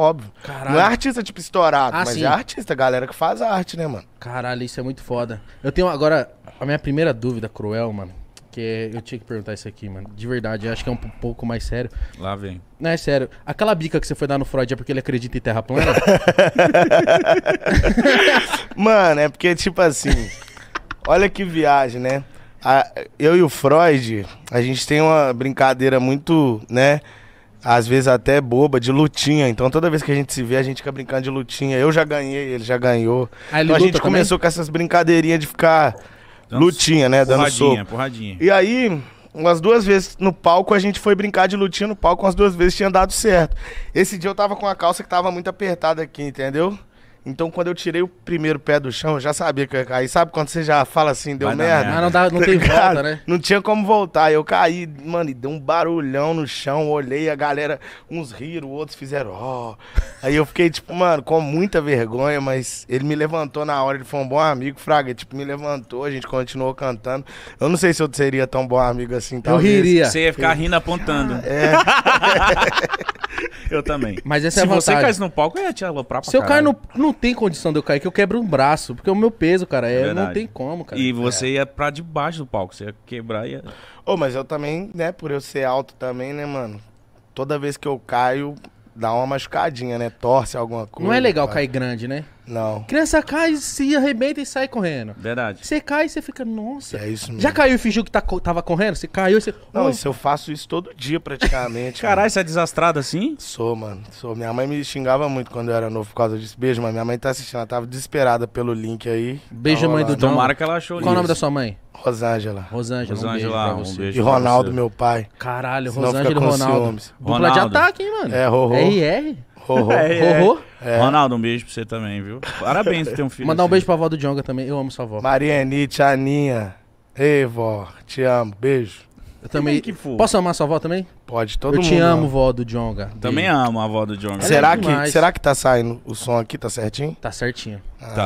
óbvio. Caralho. Não é artista, tipo, estourado, ah, mas sim. é artista, galera que faz arte, né, mano? Caralho, isso é muito foda. Eu tenho agora a minha primeira dúvida cruel, mano. Que eu tinha que perguntar isso aqui, mano. De verdade, acho que é um pouco mais sério. Lá vem. Não, é sério. Aquela bica que você foi dar no Freud é porque ele acredita em terra plana? mano, é porque, tipo assim. Olha que viagem, né? A, eu e o Freud, a gente tem uma brincadeira muito, né? às vezes até boba, de lutinha. Então toda vez que a gente se vê, a gente fica brincando de lutinha. Eu já ganhei, ele já ganhou. Ah, ele então a gente também? começou com essas brincadeirinhas de ficar Dando lutinha, né? Dando porradinha, soco. porradinha. E aí, umas duas vezes no palco, a gente foi brincar de lutinha no palco, umas duas vezes tinha dado certo. Esse dia eu tava com a calça que tava muito apertada aqui, entendeu? Então, quando eu tirei o primeiro pé do chão, eu já sabia que eu ia cair. Sabe quando você já fala assim, deu Vai merda? Mas Ah, não, dá, não tem tá volta, Cara, né? Não tinha como voltar. Eu caí, mano, e deu um barulhão no chão. Olhei, a galera, uns riram, outros fizeram, ó. Oh. Aí eu fiquei, tipo, mano, com muita vergonha, mas ele me levantou na hora. Ele foi um bom amigo, Fraga. Tipo, me levantou, a gente continuou cantando. Eu não sei se eu seria tão bom amigo assim. Eu riria. Você ia ficar rindo apontando. Ah, é. Eu também. Mas essa Se é a vantagem. você cai no palco, ia te aloprar pra Se eu caio, no, não tem condição de eu cair, que eu quebro um braço. Porque o meu peso, cara, é, não tem como, cara. E é. você ia pra debaixo do palco, você ia quebrar e ia... Ô, oh, mas eu também, né, por eu ser alto também, né, mano? Toda vez que eu caio, dá uma machucadinha, né? Torce alguma coisa. Não é legal cara. cair grande, né? Não. Criança cai, se arrebenta e sai correndo. Verdade. Você cai e você fica, nossa. É isso mesmo. Já caiu e fingiu que tá, tava correndo? Você caiu e você. Não, oh. isso eu faço isso todo dia praticamente. Caralho, você é desastrado assim? Sou, mano. Sou. Minha mãe me xingava muito quando eu era novo por causa disso. Beijo, mãe. minha mãe tá assistindo. Ela tava desesperada pelo link aí. Beijo, tá mãe do Dom. Tomara que ela achou Qual isso. o nome da sua mãe? Rosângela. Rosângela, Rosângela um beijo, um beijo E Ronaldo, meu pai. Caralho, Senão Rosângela e Ronaldo. Dupla Ronaldo. de ataque, hein, mano? É, ro, -ro. RR. É é, é. é. Ronaldo, um beijo pra você também, viu? Parabéns por ter um filho. Mandar um assim. beijo pra avó do Djonga também. Eu amo sua avó. Marianite, Aninha. Ei, vó, te amo. Beijo. Eu também. Que for. Posso amar sua avó também? Pode, todo eu mundo. Eu te amo, vó do Djonga. Também amo a avó do Djonga. É será, é que, será que tá saindo o som aqui? Tá certinho? Tá certinho. Ah. Tá.